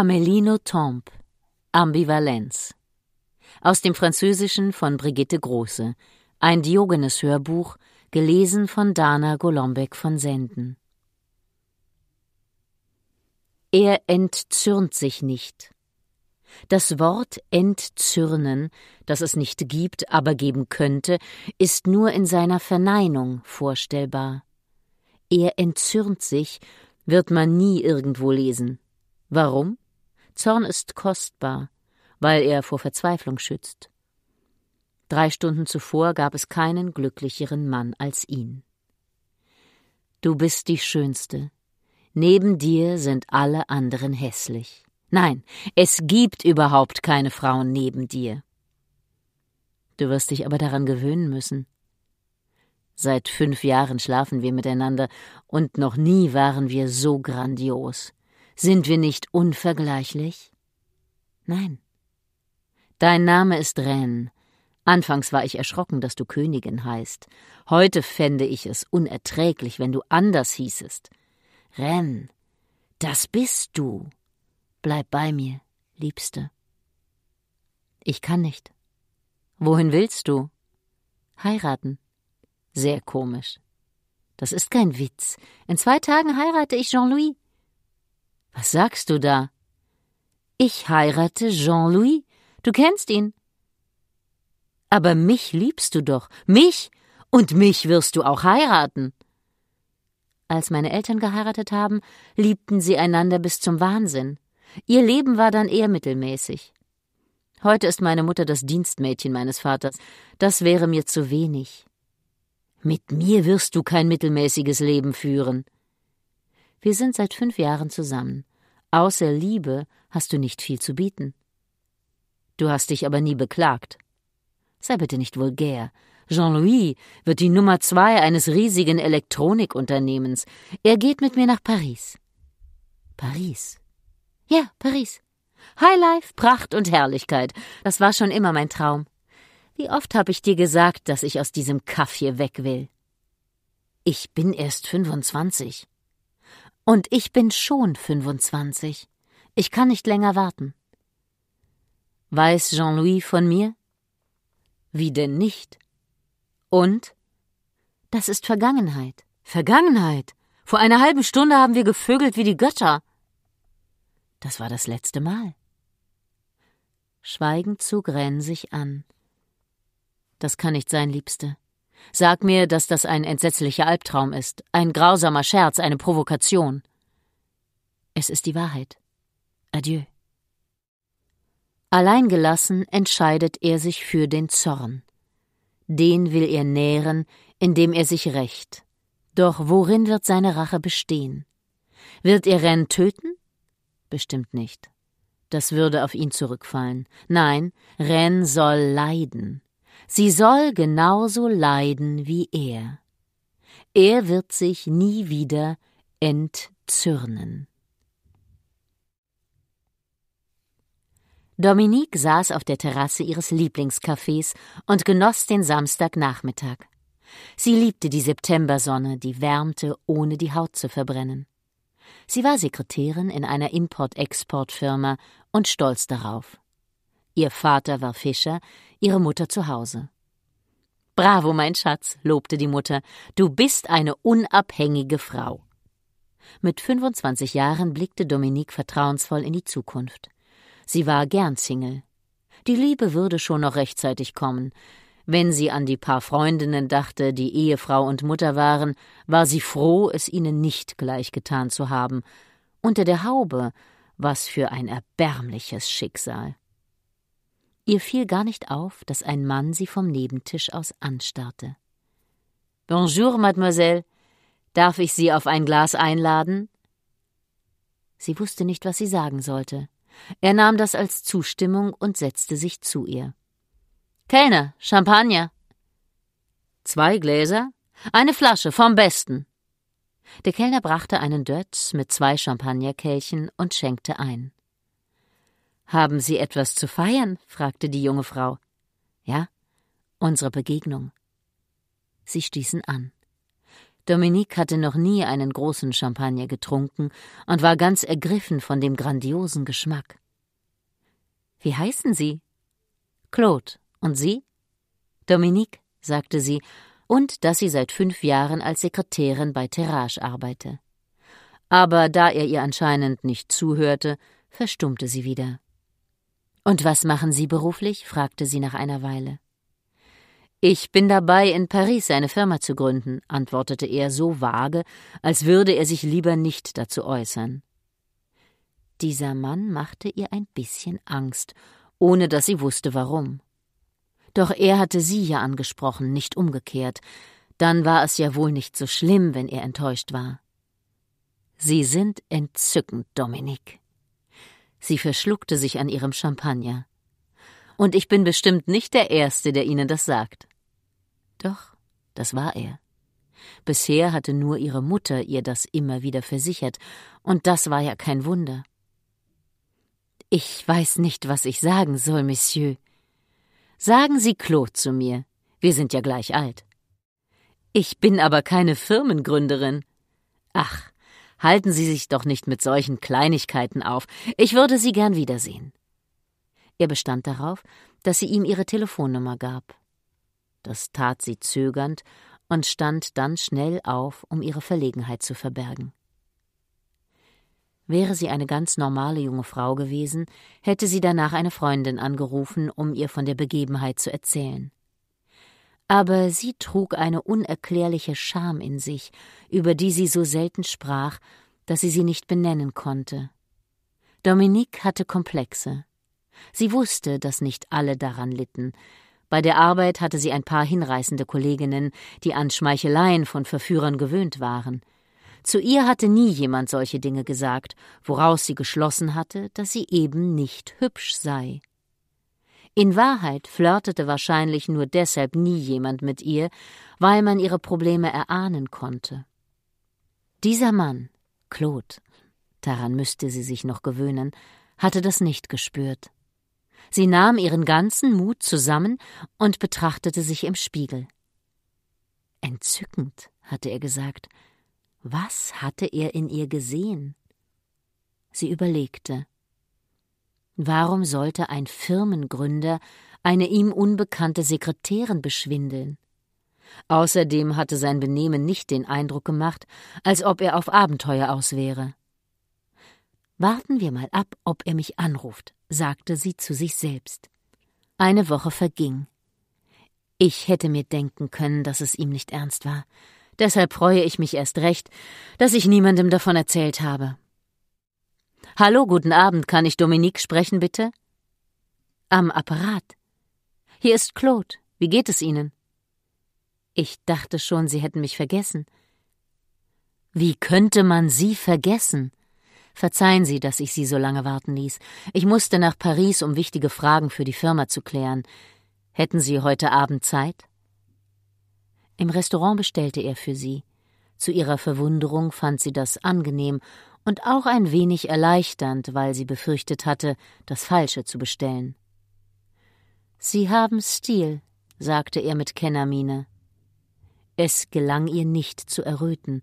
Amelino Tombe Ambivalenz aus dem Französischen von Brigitte Große, ein Diogenes-Hörbuch, gelesen von Dana Golombek von Senden. Er entzürnt sich nicht. Das Wort entzürnen, das es nicht gibt, aber geben könnte, ist nur in seiner Verneinung vorstellbar. Er entzürnt sich, wird man nie irgendwo lesen. Warum? Zorn ist kostbar, weil er vor Verzweiflung schützt. Drei Stunden zuvor gab es keinen glücklicheren Mann als ihn. Du bist die Schönste. Neben dir sind alle anderen hässlich. Nein, es gibt überhaupt keine Frauen neben dir. Du wirst dich aber daran gewöhnen müssen. Seit fünf Jahren schlafen wir miteinander, und noch nie waren wir so grandios. Sind wir nicht unvergleichlich? Nein. Dein Name ist Ren. Anfangs war ich erschrocken, dass du Königin heißt. Heute fände ich es unerträglich, wenn du anders hießest. Ren, das bist du. Bleib bei mir, Liebste. Ich kann nicht. Wohin willst du? Heiraten. Sehr komisch. Das ist kein Witz. In zwei Tagen heirate ich Jean-Louis. Was sagst du da? Ich heirate Jean-Louis. Du kennst ihn. Aber mich liebst du doch. Mich. Und mich wirst du auch heiraten. Als meine Eltern geheiratet haben, liebten sie einander bis zum Wahnsinn. Ihr Leben war dann eher mittelmäßig. Heute ist meine Mutter das Dienstmädchen meines Vaters. Das wäre mir zu wenig. Mit mir wirst du kein mittelmäßiges Leben führen. Wir sind seit fünf Jahren zusammen. Außer Liebe hast du nicht viel zu bieten. Du hast dich aber nie beklagt. Sei bitte nicht vulgär. Jean-Louis wird die Nummer zwei eines riesigen Elektronikunternehmens. Er geht mit mir nach Paris. Paris. Ja, Paris. Highlife, Pracht und Herrlichkeit. Das war schon immer mein Traum. Wie oft habe ich dir gesagt, dass ich aus diesem Kaff hier weg will? Ich bin erst 25. Und ich bin schon 25. Ich kann nicht länger warten. Weiß Jean-Louis von mir? Wie denn nicht? Und? Das ist Vergangenheit. Vergangenheit? Vor einer halben Stunde haben wir gevögelt wie die Götter. Das war das letzte Mal. Schweigend zog Ren sich an. Das kann nicht sein, Liebste. Sag mir, dass das ein entsetzlicher Albtraum ist, ein grausamer Scherz, eine Provokation. Es ist die Wahrheit. Adieu. Alleingelassen entscheidet er sich für den Zorn. Den will er nähren, indem er sich rächt. Doch worin wird seine Rache bestehen? Wird er Ren töten? Bestimmt nicht. Das würde auf ihn zurückfallen. Nein, Ren soll leiden. Sie soll genauso leiden wie er. Er wird sich nie wieder entzürnen. Dominique saß auf der Terrasse ihres Lieblingscafés und genoss den Samstagnachmittag. Sie liebte die Septembersonne, die wärmte, ohne die Haut zu verbrennen. Sie war Sekretärin in einer Import-Export-Firma und stolz darauf. Ihr Vater war Fischer, ihre Mutter zu Hause. Bravo, mein Schatz, lobte die Mutter, du bist eine unabhängige Frau. Mit 25 Jahren blickte Dominique vertrauensvoll in die Zukunft. Sie war gern Single. Die Liebe würde schon noch rechtzeitig kommen. Wenn sie an die paar Freundinnen dachte, die Ehefrau und Mutter waren, war sie froh, es ihnen nicht gleichgetan zu haben. Unter der Haube, was für ein erbärmliches Schicksal. Ihr fiel gar nicht auf, dass ein Mann sie vom Nebentisch aus anstarrte. Bonjour, Mademoiselle. Darf ich Sie auf ein Glas einladen? Sie wusste nicht, was sie sagen sollte. Er nahm das als Zustimmung und setzte sich zu ihr. Kellner, Champagner. Zwei Gläser? Eine Flasche vom Besten. Der Kellner brachte einen Dötz mit zwei Champagnerkelchen und schenkte ein. Haben Sie etwas zu feiern? fragte die junge Frau. Ja, unsere Begegnung. Sie stießen an. Dominique hatte noch nie einen großen Champagner getrunken und war ganz ergriffen von dem grandiosen Geschmack. Wie heißen Sie? Claude. Und Sie? Dominique, sagte sie, und dass sie seit fünf Jahren als Sekretärin bei Terrage arbeite. Aber da er ihr anscheinend nicht zuhörte, verstummte sie wieder. Und was machen Sie beruflich? fragte sie nach einer Weile. Ich bin dabei, in Paris eine Firma zu gründen, antwortete er so vage, als würde er sich lieber nicht dazu äußern. Dieser Mann machte ihr ein bisschen Angst, ohne dass sie wusste warum. Doch er hatte sie ja angesprochen, nicht umgekehrt. Dann war es ja wohl nicht so schlimm, wenn er enttäuscht war. Sie sind entzückend, Dominik. Sie verschluckte sich an ihrem Champagner. Und ich bin bestimmt nicht der Erste, der Ihnen das sagt. Doch, das war er. Bisher hatte nur ihre Mutter ihr das immer wieder versichert, und das war ja kein Wunder. Ich weiß nicht, was ich sagen soll, Monsieur. Sagen Sie Claude zu mir. Wir sind ja gleich alt. Ich bin aber keine Firmengründerin. Ach, Halten Sie sich doch nicht mit solchen Kleinigkeiten auf. Ich würde Sie gern wiedersehen. Er bestand darauf, dass sie ihm ihre Telefonnummer gab. Das tat sie zögernd und stand dann schnell auf, um ihre Verlegenheit zu verbergen. Wäre sie eine ganz normale junge Frau gewesen, hätte sie danach eine Freundin angerufen, um ihr von der Begebenheit zu erzählen aber sie trug eine unerklärliche Scham in sich, über die sie so selten sprach, dass sie sie nicht benennen konnte. Dominique hatte Komplexe. Sie wusste, dass nicht alle daran litten. Bei der Arbeit hatte sie ein paar hinreißende Kolleginnen, die an Schmeicheleien von Verführern gewöhnt waren. Zu ihr hatte nie jemand solche Dinge gesagt, woraus sie geschlossen hatte, dass sie eben nicht hübsch sei. In Wahrheit flirtete wahrscheinlich nur deshalb nie jemand mit ihr, weil man ihre Probleme erahnen konnte. Dieser Mann, Claude, daran müsste sie sich noch gewöhnen, hatte das nicht gespürt. Sie nahm ihren ganzen Mut zusammen und betrachtete sich im Spiegel. Entzückend, hatte er gesagt. Was hatte er in ihr gesehen? Sie überlegte. Warum sollte ein Firmengründer eine ihm unbekannte Sekretärin beschwindeln? Außerdem hatte sein Benehmen nicht den Eindruck gemacht, als ob er auf Abenteuer aus wäre. Warten wir mal ab, ob er mich anruft, sagte sie zu sich selbst. Eine Woche verging. Ich hätte mir denken können, dass es ihm nicht ernst war. Deshalb freue ich mich erst recht, dass ich niemandem davon erzählt habe. Hallo, guten Abend, kann ich Dominique sprechen, bitte? Am Apparat. Hier ist Claude. Wie geht es Ihnen? Ich dachte schon, Sie hätten mich vergessen. Wie könnte man Sie vergessen? Verzeihen Sie, dass ich Sie so lange warten ließ. Ich musste nach Paris, um wichtige Fragen für die Firma zu klären. Hätten Sie heute Abend Zeit? Im Restaurant bestellte er für sie. Zu ihrer Verwunderung fand sie das angenehm und auch ein wenig erleichternd, weil sie befürchtet hatte, das Falsche zu bestellen. Sie haben Stil, sagte er mit Kennermiene. Es gelang ihr nicht zu erröten.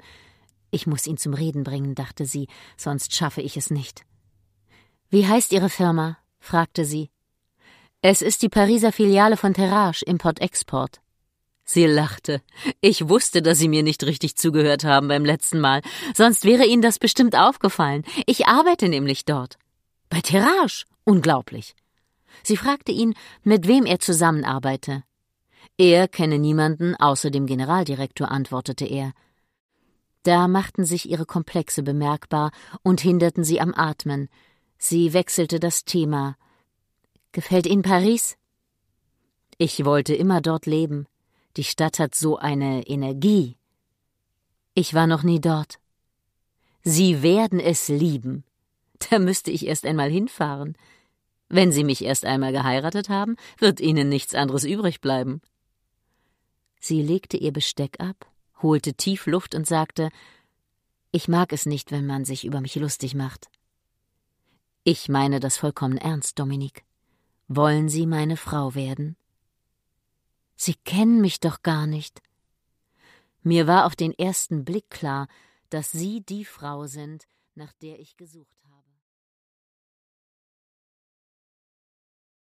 Ich muss ihn zum Reden bringen, dachte sie, sonst schaffe ich es nicht. Wie heißt Ihre Firma? fragte sie. Es ist die Pariser Filiale von Terrage Import-Export. Sie lachte. Ich wusste, dass Sie mir nicht richtig zugehört haben beim letzten Mal, sonst wäre Ihnen das bestimmt aufgefallen. Ich arbeite nämlich dort. Bei Terrage. Unglaublich. Sie fragte ihn, mit wem er zusammenarbeite. Er kenne niemanden außer dem Generaldirektor, antwortete er. Da machten sich ihre Komplexe bemerkbar und hinderten sie am Atmen. Sie wechselte das Thema. Gefällt Ihnen Paris? Ich wollte immer dort leben. Die Stadt hat so eine Energie. Ich war noch nie dort. Sie werden es lieben. Da müsste ich erst einmal hinfahren. Wenn Sie mich erst einmal geheiratet haben, wird Ihnen nichts anderes übrig bleiben. Sie legte ihr Besteck ab, holte tief Luft und sagte Ich mag es nicht, wenn man sich über mich lustig macht. Ich meine das vollkommen ernst, Dominik. Wollen Sie meine Frau werden? Sie kennen mich doch gar nicht. Mir war auf den ersten Blick klar, dass Sie die Frau sind, nach der ich gesucht habe.